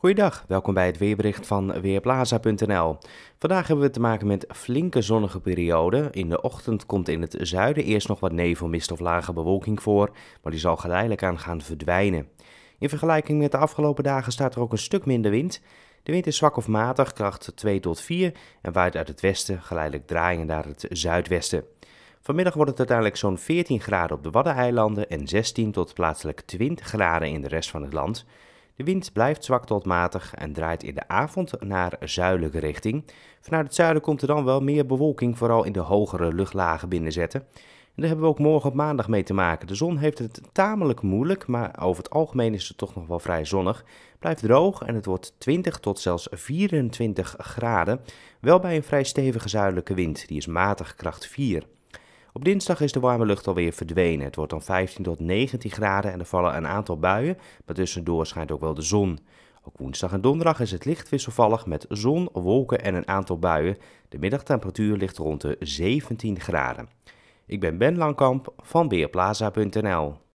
Goeiedag, welkom bij het weerbericht van Weerplaza.nl. Vandaag hebben we te maken met flinke zonnige periode. In de ochtend komt in het zuiden eerst nog wat nevelmist of lage bewolking voor, maar die zal geleidelijk aan gaan verdwijnen. In vergelijking met de afgelopen dagen staat er ook een stuk minder wind. De wind is zwak of matig, kracht 2 tot 4 en waait uit het westen geleidelijk draaiend naar het zuidwesten. Vanmiddag wordt het uiteindelijk zo'n 14 graden op de Waddeneilanden en 16 tot plaatselijk 20 graden in de rest van het land. De wind blijft zwak tot matig en draait in de avond naar zuidelijke richting. Vanuit het zuiden komt er dan wel meer bewolking, vooral in de hogere luchtlagen binnenzetten. En daar hebben we ook morgen op maandag mee te maken. De zon heeft het tamelijk moeilijk, maar over het algemeen is het toch nog wel vrij zonnig. Blijft droog en het wordt 20 tot zelfs 24 graden. Wel bij een vrij stevige zuidelijke wind, die is matig kracht 4. Op dinsdag is de warme lucht alweer verdwenen. Het wordt dan 15 tot 19 graden en er vallen een aantal buien, maar tussendoor schijnt ook wel de zon. Ook woensdag en donderdag is het licht wisselvallig met zon, wolken en een aantal buien. De middagtemperatuur ligt rond de 17 graden. Ik ben Ben Langkamp van Weerplaza.nl.